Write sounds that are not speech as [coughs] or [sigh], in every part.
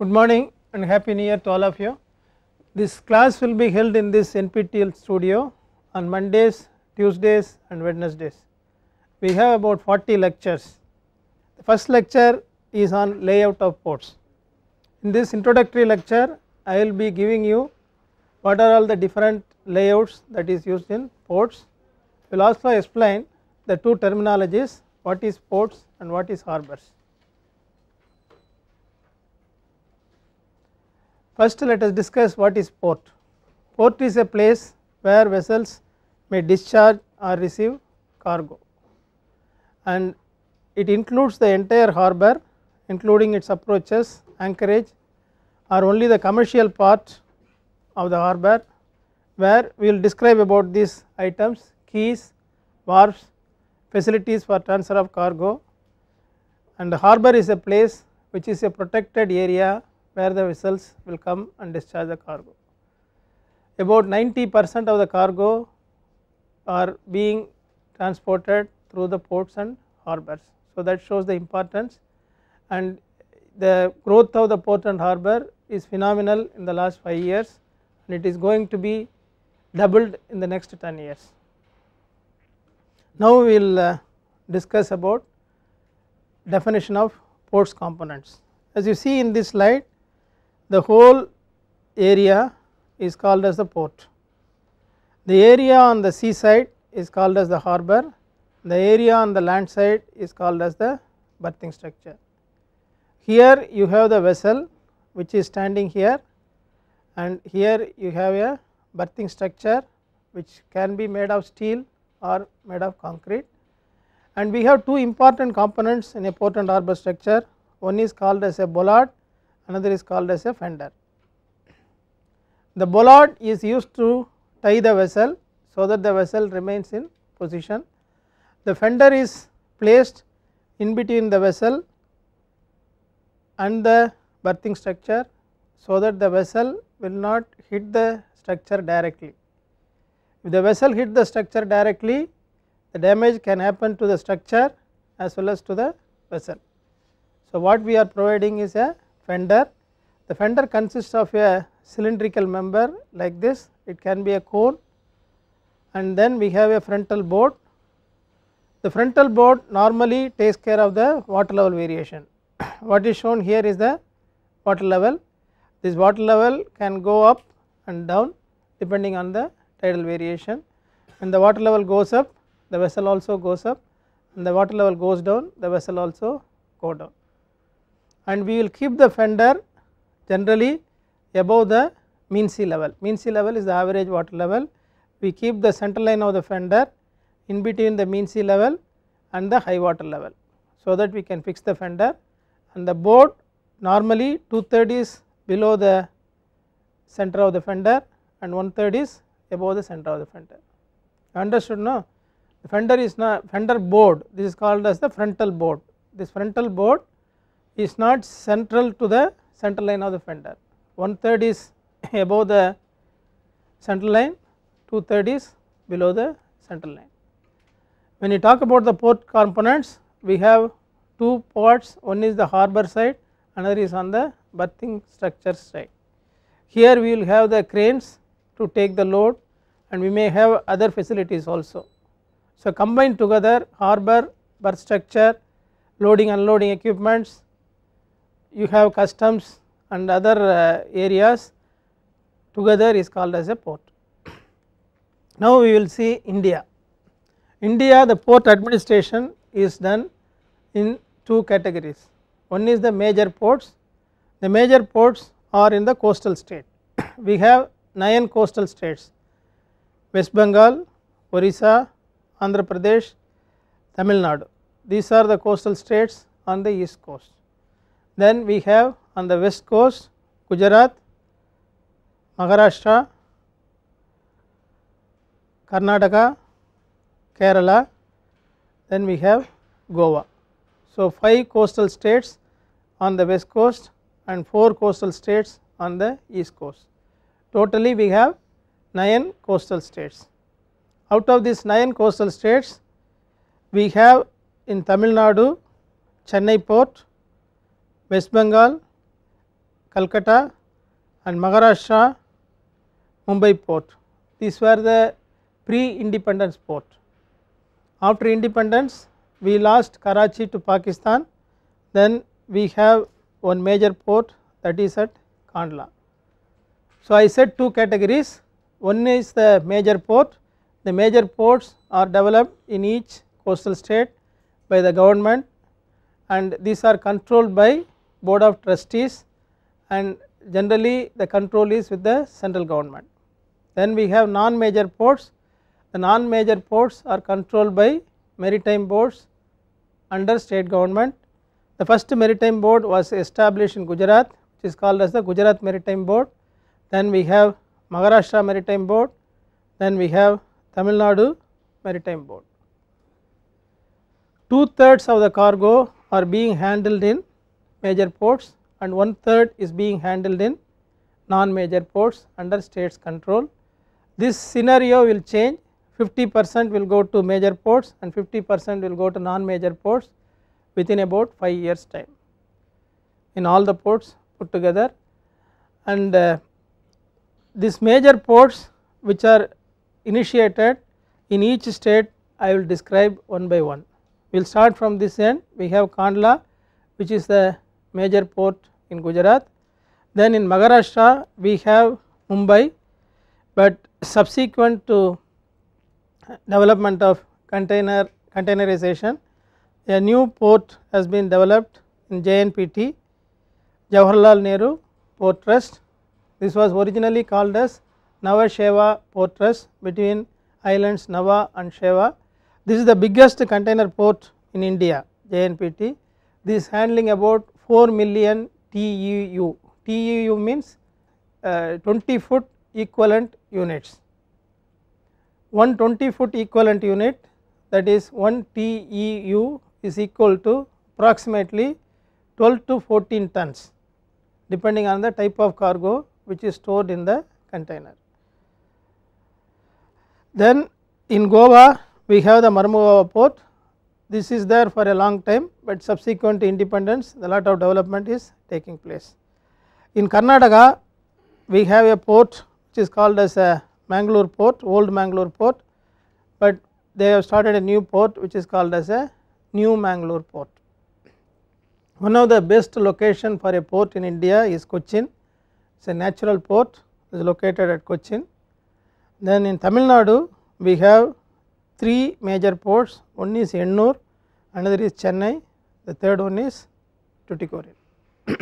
Good morning and happy new year to all of you. This class will be held in this NPTEL studio on Mondays, Tuesdays and Wednesdays. We have about 40 lectures. The first lecture is on layout of ports. In this introductory lecture, I will be giving you what are all the different layouts that is used in ports. We will also explain the two terminologies what is ports and what is harbors. First let us discuss what is port. Port is a place where vessels may discharge or receive cargo and it includes the entire harbour including its approaches, anchorage or only the commercial part of the harbour where we will describe about these items keys, wharfs, facilities for transfer of cargo and the harbour is a place which is a protected area where the vessels will come and discharge the cargo. About 90 percent of the cargo are being transported through the ports and harbors. So, that shows the importance and the growth of the port and harbor is phenomenal in the last 5 years and it is going to be doubled in the next 10 years. Now, we will uh, discuss about definition of ports components. As you see in this slide the whole area is called as the port. The area on the sea side is called as the harbour, the area on the land side is called as the berthing structure. Here you have the vessel which is standing here and here you have a berthing structure which can be made of steel or made of concrete and we have two important components in a port and harbour structure one is called as a bollard another is called as a fender. The bollard is used to tie the vessel so that the vessel remains in position. The fender is placed in between the vessel and the berthing structure so that the vessel will not hit the structure directly. If the vessel hit the structure directly, the damage can happen to the structure as well as to the vessel. So, what we are providing is a fender. The fender consists of a cylindrical member like this, it can be a cone and then we have a frontal board. The frontal board normally takes care of the water level variation. [coughs] what is shown here is the water level. This water level can go up and down depending on the tidal variation and the water level goes up the vessel also goes up and the water level goes down the vessel also go down and we will keep the fender generally above the mean sea level. Mean sea level is the average water level. We keep the center line of the fender in between the mean sea level and the high water level. So that we can fix the fender and the board normally two is below the center of the fender and one third is above the center of the fender. Understood no? The fender is not fender board this is called as the frontal board. This frontal board is not central to the center line of the fender one third is [laughs] above the center line two third is below the center line. When you talk about the port components we have two ports one is the harbor side another is on the berthing structure side. Here we will have the cranes to take the load and we may have other facilities also. So combined together harbor berth structure loading unloading equipments you have customs and other uh, areas together is called as a port. [clears throat] Now we will see India. India the port administration is done in two categories. One is the major ports. The major ports are in the coastal state. [clears throat] we have 9 coastal states West Bengal, Orissa, Andhra Pradesh, Tamil Nadu. These are the coastal states on the east coast. Then we have on the west coast Gujarat, Maharashtra, Karnataka, Kerala, then we have Goa. So, 5 coastal states on the west coast and 4 coastal states on the east coast. Totally we have 9 coastal states. Out of these 9 coastal states, we have in Tamil Nadu, Chennai port, West Bengal, Calcutta and Maharashtra, Mumbai port. These were the pre-independence port. After independence, we lost Karachi to Pakistan, then we have one major port that is at Kandla. So, I said two categories, one is the major port, the major ports are developed in each coastal state by the government and these are controlled by board of trustees and generally the control is with the central government. Then we have non-major ports, the non-major ports are controlled by maritime boards under state government. The first maritime board was established in Gujarat which is called as the Gujarat Maritime Board, then we have Maharashtra Maritime Board, then we have Tamil Nadu Maritime Board. Two thirds of the cargo are being handled in major ports and one third is being handled in non major ports under states control. This scenario will change 50 percent will go to major ports and 50 percent will go to non major ports within about 5 years time in all the ports put together and uh, these major ports which are initiated in each state I will describe one by one. We will start from this end we have Kandla which is the major port in Gujarat. Then in Maharashtra we have Mumbai, but subsequent to development of container containerization a new port has been developed in JNPT Jawaharlal Nehru Port Trust. This was originally called as Nava Port Trust between islands Nava and Sheva. This is the biggest container port in India JNPT. This handling about 4 million TEU, TEU means uh, 20 foot equivalent units. One 20 foot equivalent unit that is 1 TEU is equal to approximately 12 to 14 tons depending on the type of cargo which is stored in the container. Then in Goa we have the Marmugava port this is there for a long time but subsequent to independence a lot of development is taking place. In Karnataka we have a port which is called as a Mangalore port old Mangalore port but they have started a new port which is called as a new Mangalore port. One of the best location for a port in India is Cochin it is a natural port is located at Cochin. Then in Tamil Nadu we have three major ports one is Ennore, another is Chennai, the third one is Tuticorin. [coughs]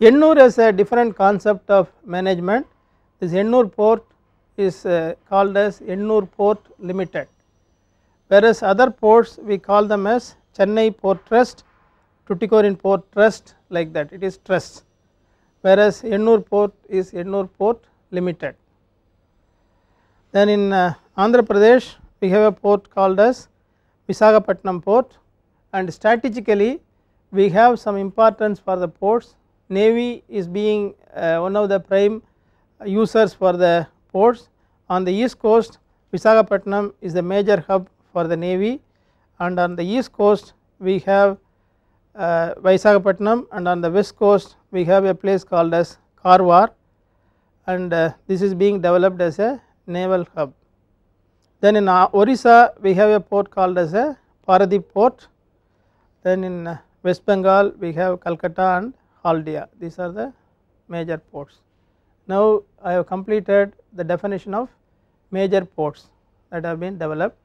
Ennore has a different concept of management. This Ennore port is uh, called as Ennore Port Limited, whereas other ports we call them as Chennai Port Trust, Tuticorin Port Trust like that it is trust, whereas Ennore Port is Ennore Port Limited. Then in uh, Andhra Pradesh we have a port called as Visakhapatnam port and strategically we have some importance for the ports. Navy is being uh, one of the prime users for the ports. On the east coast Visakhapatnam is the major hub for the Navy and on the east coast we have uh, Visakhapatnam and on the west coast we have a place called as Karwar and uh, this is being developed as a naval hub. Then in uh, Orissa we have a port called as a Paradip port. Then in uh, West Bengal we have Calcutta and Haldia. These are the major ports. Now I have completed the definition of major ports that have been developed.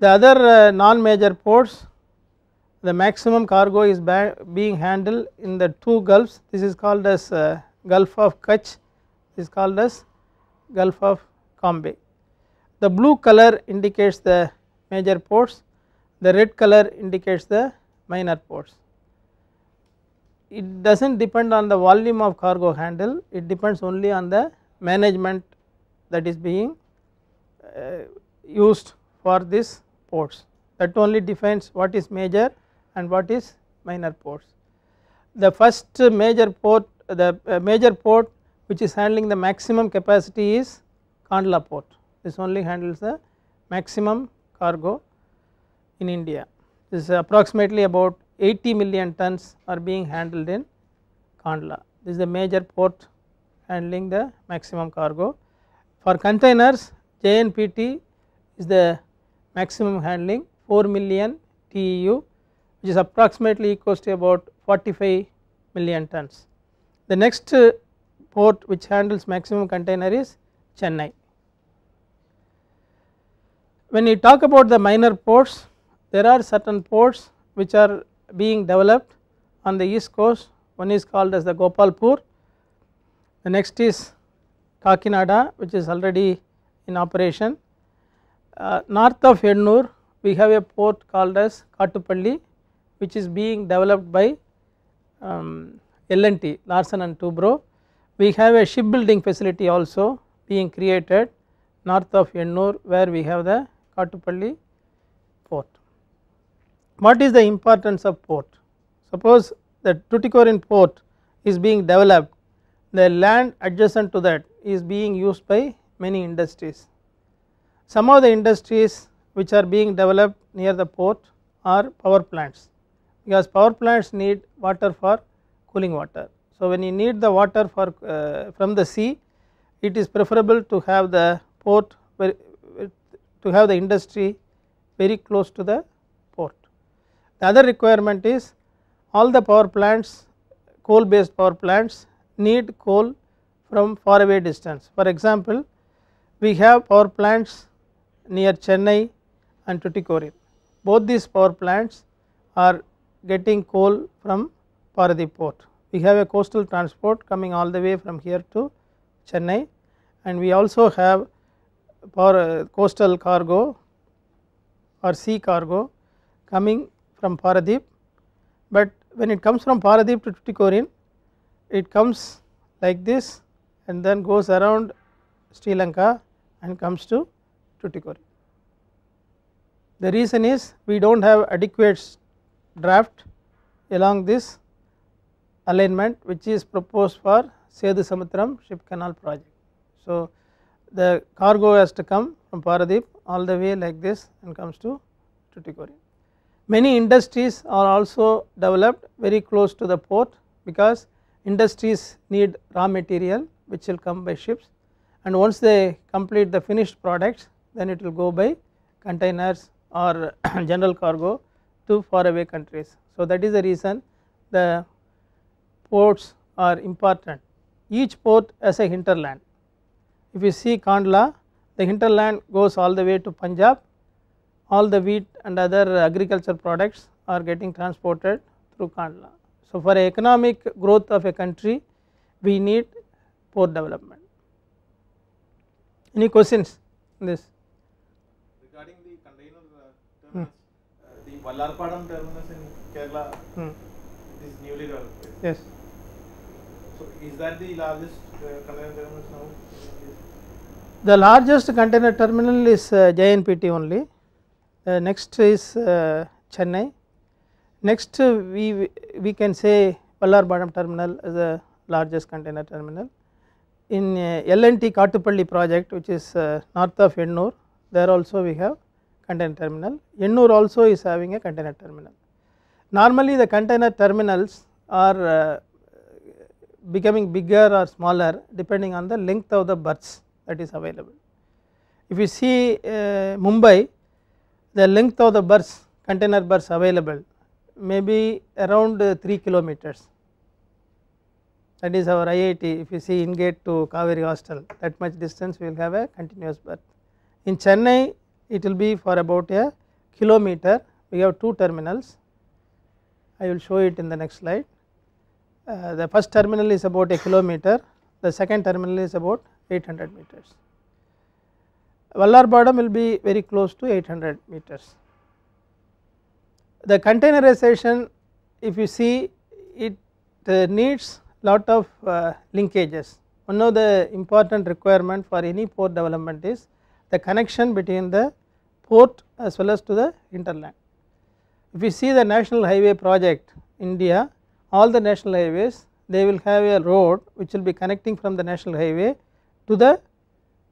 The other uh, non-major ports the maximum cargo is being handled in the two gulfs this is called as Gulf of Kutch this is called as Gulf of Cambay. The blue color indicates the major ports, the red color indicates the minor ports. It does not depend on the volume of cargo handle, it depends only on the management that is being uh, used for these ports that only defines what is major and what is minor ports. The first major port the uh, major port which is handling the maximum capacity is Kandla port this only handles the maximum cargo in India. This is approximately about 80 million tons are being handled in Kandla. This is the major port handling the maximum cargo. For containers JNPT is the maximum handling 4 million TEU which is approximately equals to about 45 million tons. The next uh, port which handles maximum container is Chennai when you talk about the minor ports there are certain ports which are being developed on the east coast one is called as the Gopalpur the next is Kakinada which is already in operation uh, north of Ennur we have a port called as Kattupalli which is being developed by um, L&T Larsen and Toubro we have a shipbuilding facility also being created north of Ennur where we have the Kattupalli port. What is the importance of port? Suppose the Tuticorin port is being developed, the land adjacent to that is being used by many industries. Some of the industries which are being developed near the port are power plants because power plants need water for cooling water. So, when you need the water for uh, from the sea it is preferable to have the port to have the industry very close to the port. The other requirement is all the power plants coal based power plants need coal from far away distance. For example, we have power plants near Chennai and Tuticorin. Both these power plants are getting coal from Paradip port. We have a coastal transport coming all the way from here to Chennai and we also have for uh, coastal cargo or sea cargo coming from Paradip, but when it comes from Paradip to Tuticorin it comes like this and then goes around Sri Lanka and comes to Tuticorin. The reason is we do not have adequate draft along this alignment which is proposed for Sedu Samutram ship canal project. So, the cargo has to come from Paradip all the way like this and comes to Tuticorin. Many industries are also developed very close to the port because industries need raw material which will come by ships and once they complete the finished products then it will go by containers or [coughs] general cargo to far away countries. So, that is the reason the ports are important. Each port as a hinterland if you see Kandla, the hinterland goes all the way to Punjab, all the wheat and other agriculture products are getting transported through Kandla. So, for economic growth of a country, we need port development. Any questions on this? Regarding the container uh, terminus, hmm. uh, the Vallarpadam terminus in Kerala hmm. is newly developed. Yes. So, is that the largest uh, container terminus now? The largest container terminal is uh, JNPT only, uh, next is uh, Chennai, next uh, we, we can say Pallarpadam terminal as the largest container terminal. In uh, LNT Kattupalli project which is uh, north of Ennore, there also we have container terminal, Ennore also is having a container terminal. Normally the container terminals are uh, becoming bigger or smaller depending on the length of the berths that is available. If you see uh, Mumbai the length of the bus container bus available may be around uh, 3 kilometers that is our IIT if you see Ingate to Kaveri hostel that much distance we will have a continuous berth. In Chennai it will be for about a kilometer we have two terminals I will show it in the next slide. Uh, the first terminal is about a kilometer the second terminal is about 800 meters. Vallar bottom will be very close to 800 meters. The containerization if you see it uh, needs lot of uh, linkages. One of the important requirement for any port development is the connection between the port as well as to the hinterland. If you see the national highway project India all the national highways they will have a road which will be connecting from the national highway to the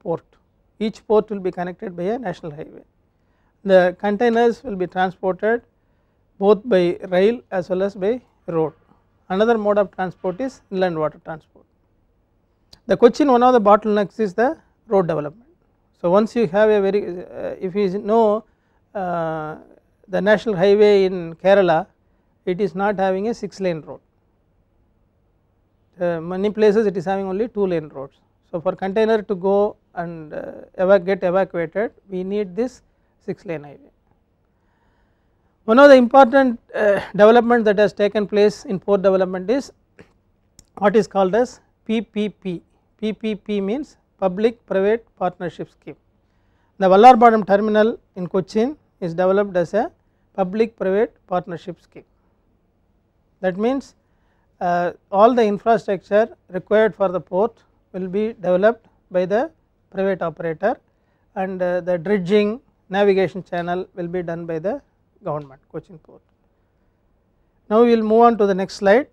port. Each port will be connected by a national highway. The containers will be transported both by rail as well as by road. Another mode of transport is inland water transport. The Cochin one of the bottlenecks is the road development. So, once you have a very uh, if you know uh, the national highway in Kerala it is not having a 6 lane road. Uh, many places it is having only 2 lane roads. So, for container to go and uh, get evacuated we need this 6 lane highway. One of the important uh, development that has taken place in port development is what is called as PPP. PPP means Public Private Partnership Scheme. The Vallarpadam terminal in Cochin is developed as a public private partnership scheme. That means uh, all the infrastructure required for the port will be developed by the private operator and uh, the dredging navigation channel will be done by the government Cochin port. Now we will move on to the next slide,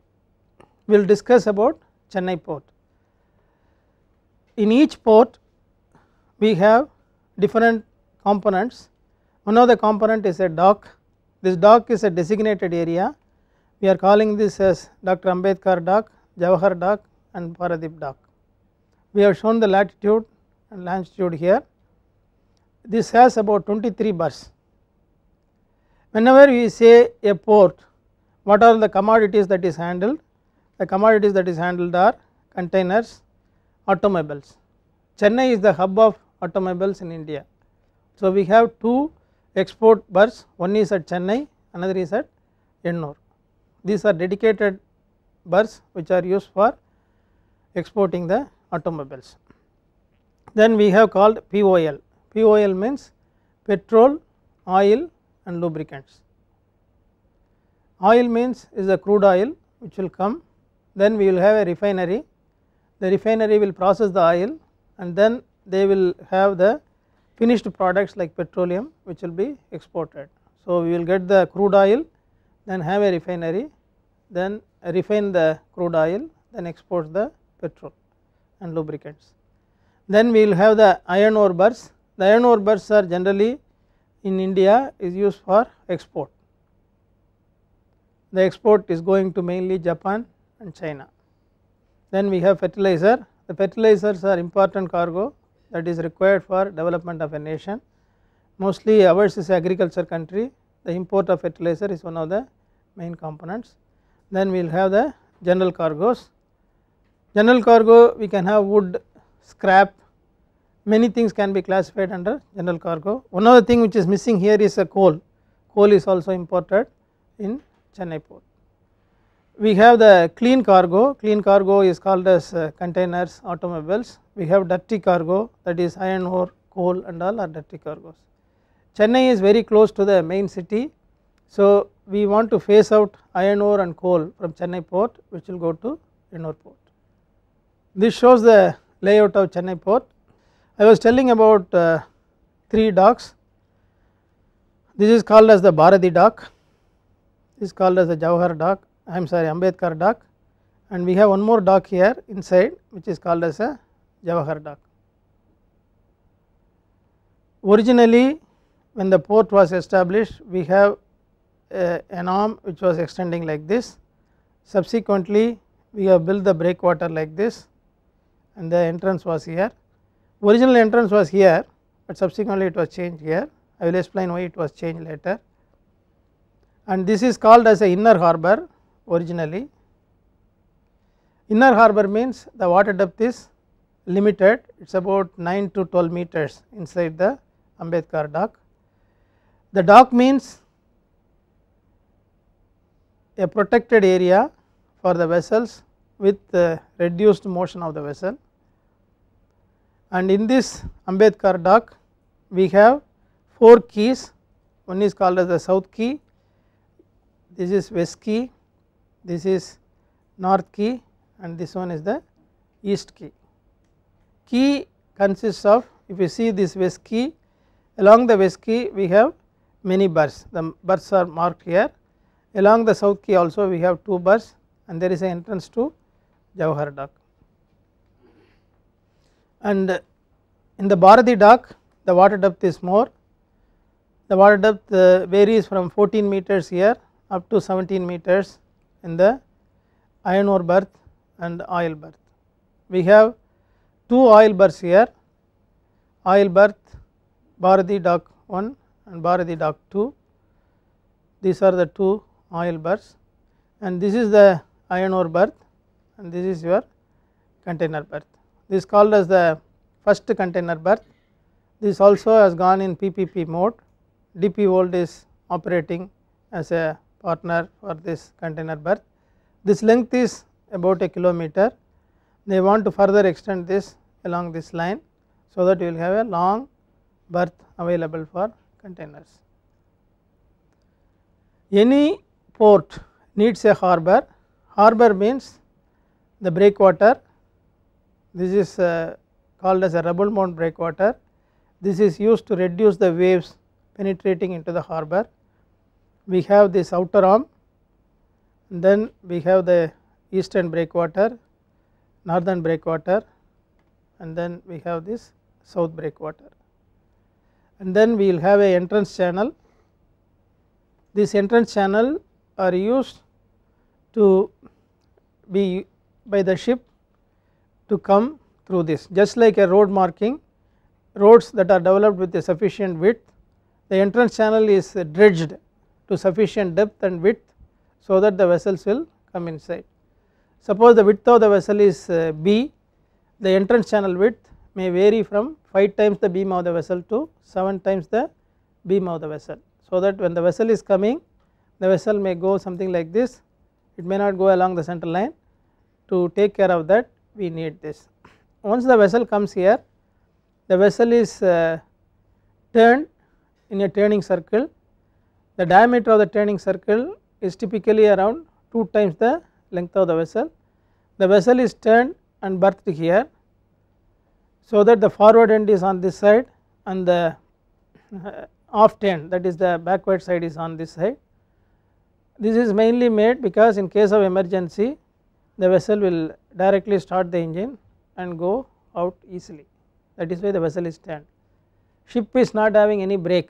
we will discuss about Chennai port. In each port we have different components, one of the component is a dock, this dock is a designated area, we are calling this as Dr. Ambedkar dock, Jawahar dock and Paradip dock we have shown the latitude and longitude here this has about 23 bars. Whenever we say a port what are the commodities that is handled? The commodities that is handled are containers, automobiles. Chennai is the hub of automobiles in India. So, we have two export bars, one is at Chennai another is at Chennai. These are dedicated bars which are used for exporting the automobiles. Then we have called POL, POL means petrol, oil and lubricants. Oil means is the crude oil which will come, then we will have a refinery, the refinery will process the oil and then they will have the finished products like petroleum which will be exported. So, we will get the crude oil then have a refinery then refine the crude oil then export the petrol and lubricants. Then we will have the iron ore bars. The iron ore bars are generally in India is used for export. The export is going to mainly Japan and China. Then we have fertilizer. The fertilizers are important cargo that is required for development of a nation. Mostly ours is agriculture country. The import of fertilizer is one of the main components. Then we will have the general cargoes General cargo we can have wood, scrap, many things can be classified under general cargo. One other thing which is missing here is a coal, coal is also imported in Chennai port. We have the clean cargo, clean cargo is called as uh, containers, automobiles. We have dirty cargo that is iron ore, coal and all are dirty cargoes. Chennai is very close to the main city. So, we want to phase out iron ore and coal from Chennai port which will go to Ennore port. This shows the layout of Chennai port. I was telling about uh, three docks. This is called as the Bharati dock, this is called as the Jawahar dock, I am sorry Ambedkar dock and we have one more dock here inside which is called as a Jawahar dock. Originally when the port was established we have uh, an arm which was extending like this. Subsequently we have built the breakwater like this and the entrance was here. Original entrance was here, but subsequently it was changed here. I will explain why it was changed later. And this is called as a inner harbour originally. Inner harbour means the water depth is limited, it is about 9 to 12 meters inside the Ambedkar dock. The dock means a protected area for the vessels with reduced motion of the vessel and in this Ambedkar dock we have 4 keys one is called as the south key, this is west key, this is north key and this one is the east key. Key consists of if you see this west key along the west key we have many bars the bars are marked here along the south key also we have two bars and there is an entrance to Jawahar dock and in the Bharati dock the water depth is more the water depth uh, varies from 14 meters here up to 17 meters in the iron ore berth and oil berth. We have two oil berths here oil berth Bharati dock 1 and Bharati dock 2 these are the two oil berths and this is the iron ore berth and this is your container berth this is called as the first container berth. This also has gone in PPP mode, DP World is operating as a partner for this container berth. This length is about a kilometer, they want to further extend this along this line. So, that you will have a long berth available for containers. Any port needs a harbor, harbor means the breakwater this is uh, called as a rubble mount breakwater. This is used to reduce the waves penetrating into the harbor. We have this outer arm, then we have the eastern breakwater, northern breakwater and then we have this south breakwater. And then we will have a entrance channel. This entrance channel are used to be by the ship to come through this just like a road marking roads that are developed with a sufficient width the entrance channel is dredged to sufficient depth and width so that the vessels will come inside. Suppose the width of the vessel is uh, B the entrance channel width may vary from 5 times the beam of the vessel to 7 times the beam of the vessel. So that when the vessel is coming the vessel may go something like this it may not go along the center line to take care of that we need this. Once the vessel comes here, the vessel is uh, turned in a turning circle. The diameter of the turning circle is typically around 2 times the length of the vessel. The vessel is turned and berthed here, so that the forward end is on this side and the uh, aft end that is the backward side is on this side. This is mainly made because in case of emergency the vessel will directly start the engine and go out easily that is why the vessel is turned. Ship is not having any brake,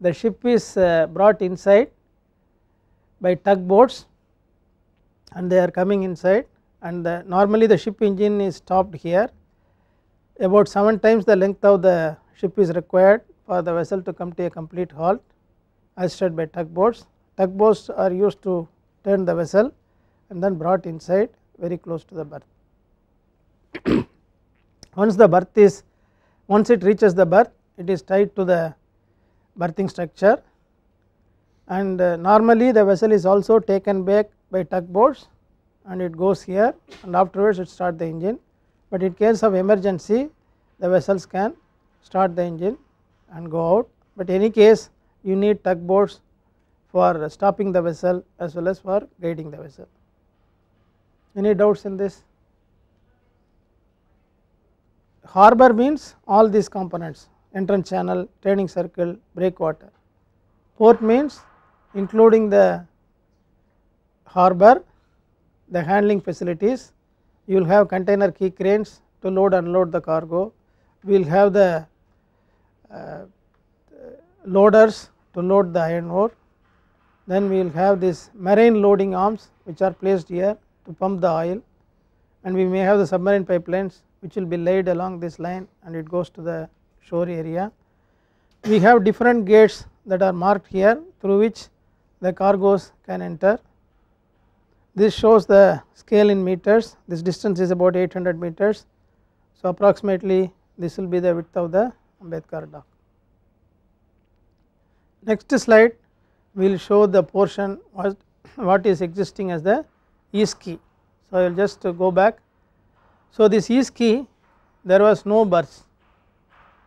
the ship is uh, brought inside by tugboats and they are coming inside and the, normally the ship engine is stopped here about 7 times the length of the ship is required for the vessel to come to a complete halt assisted by tugboats. Tugboats are used to turned the vessel and then brought inside very close to the berth. [clears throat] once the berth is once it reaches the berth it is tied to the berthing structure and uh, normally the vessel is also taken back by tugboats and it goes here and afterwards it starts the engine but in case of emergency the vessels can start the engine and go out but any case you need tugboats for stopping the vessel as well as for guiding the vessel. Any doubts in this? Harbor means all these components entrance channel, turning circle, breakwater. Port means including the harbor, the handling facilities, you will have container key cranes to load unload the cargo, we will have the uh, loaders to load the iron ore, then we will have this marine loading arms which are placed here to pump the oil and we may have the submarine pipelines which will be laid along this line and it goes to the shore area. We have different gates that are marked here through which the cargoes can enter. This shows the scale in meters, this distance is about 800 meters. So, approximately this will be the width of the Ambedkar dock. Next slide will show the portion what, what is existing as the east key. So, I will just go back. So, this east key there was no berth.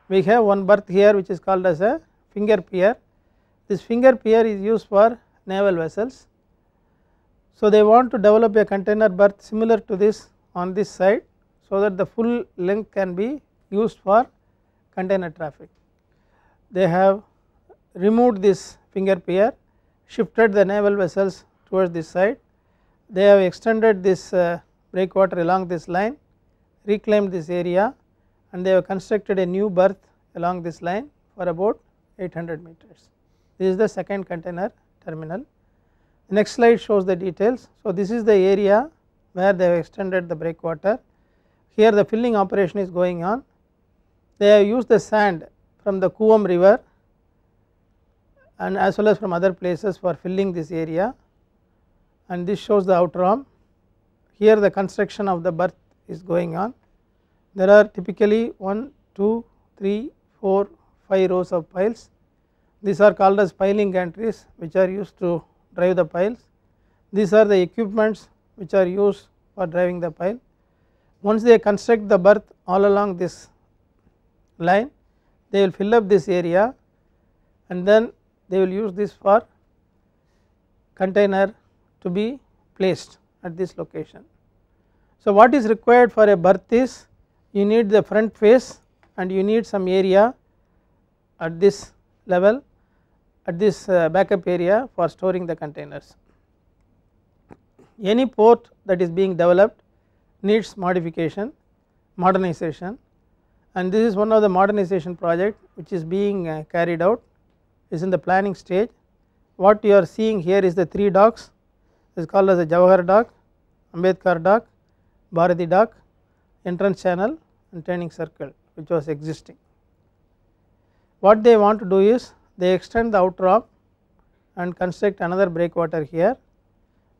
We have one berth here which is called as a finger pier. This finger pier is used for naval vessels. So, they want to develop a container berth similar to this on this side so that the full length can be used for container traffic. They have removed this finger pier, shifted the naval vessels towards this side. They have extended this uh, breakwater along this line, reclaimed this area and they have constructed a new berth along this line for about 800 meters. This is the second container terminal. The next slide shows the details. So, this is the area where they have extended the breakwater. Here the filling operation is going on. They have used the sand from the Kuom river and as well as from other places for filling this area and this shows the outer arm. Here the construction of the berth is going on. There are typically 1, 2, 3, 4, 5 rows of piles. These are called as piling gantries which are used to drive the piles. These are the equipments which are used for driving the pile. Once they construct the berth all along this line, they will fill up this area and then they will use this for container to be placed at this location. So, what is required for a berth is you need the front face and you need some area at this level at this uh, backup area for storing the containers. Any port that is being developed needs modification, modernization and this is one of the modernization project which is being uh, carried out is in the planning stage. What you are seeing here is the three docks is called as the Jawahar dock, Ambedkar dock, Bharati dock, entrance channel and turning circle which was existing. What they want to do is they extend the outer arm and construct another breakwater here,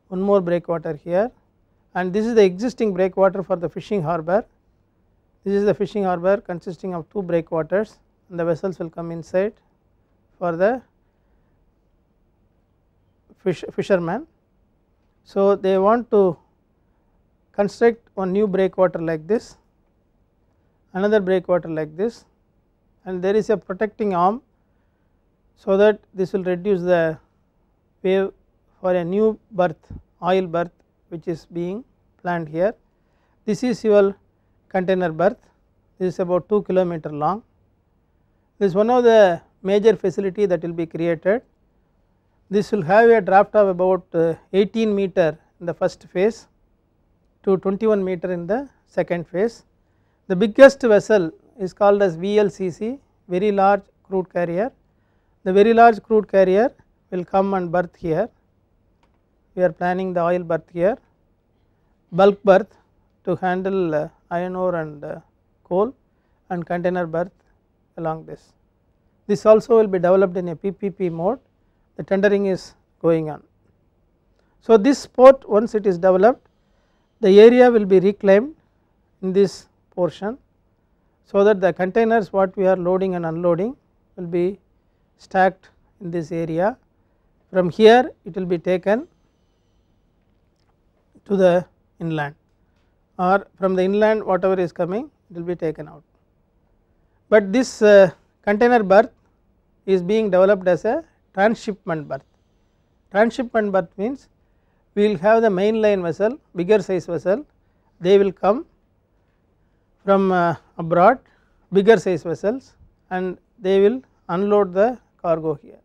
one more breakwater here and this is the existing breakwater for the fishing harbour. This is the fishing harbour consisting of two breakwaters and the vessels will come inside for the fish, fisherman. So, they want to construct one new breakwater like this, another breakwater like this and there is a protecting arm. So, that this will reduce the wave for a new berth oil berth which is being planned here. This is your container berth this is about 2 kilometer long. This is one of the major facility that will be created. This will have a draft of about uh, 18 meter in the first phase to 21 meter in the second phase. The biggest vessel is called as VLCC very large crude carrier. The very large crude carrier will come and berth here. We are planning the oil berth here, bulk berth to handle uh, iron ore and uh, coal and container berth along this. This also will be developed in a PPP mode the tendering is going on. So, this port once it is developed the area will be reclaimed in this portion. So, that the containers what we are loading and unloading will be stacked in this area from here it will be taken to the inland or from the inland whatever is coming it will be taken out. But this uh, container berth is being developed as a transshipment berth. Transshipment berth means we will have the mainline vessel, bigger size vessel, they will come from uh, abroad, bigger size vessels and they will unload the cargo here.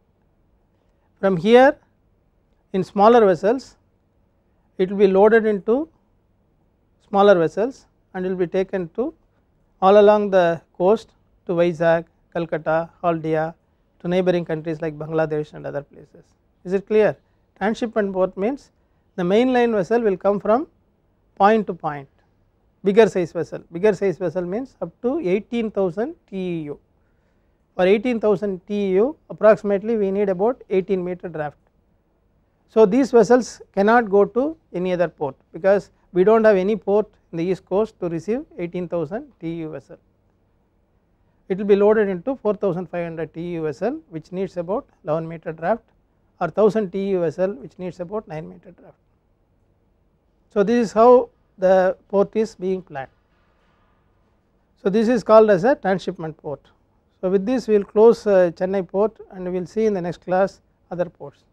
From here in smaller vessels, it will be loaded into smaller vessels and will be taken to all along the coast to Vizag, Calcutta, Haldia, to neighboring countries like Bangladesh and other places. Is it clear? Transshipment port means the mainline vessel will come from point to point bigger size vessel, bigger size vessel means up to 18,000 TEU. For 18,000 TEU approximately we need about 18 meter draft. So these vessels cannot go to any other port because we do not have any port in the east coast to receive 18,000 TEU vessel it will be loaded into 4500 TEU vessel which needs about 11 meter draft or 1000 TEU vessel which needs about 9 meter draft. So this is how the port is being planned. So this is called as a transshipment port. So with this we will close uh, Chennai port and we will see in the next class other ports.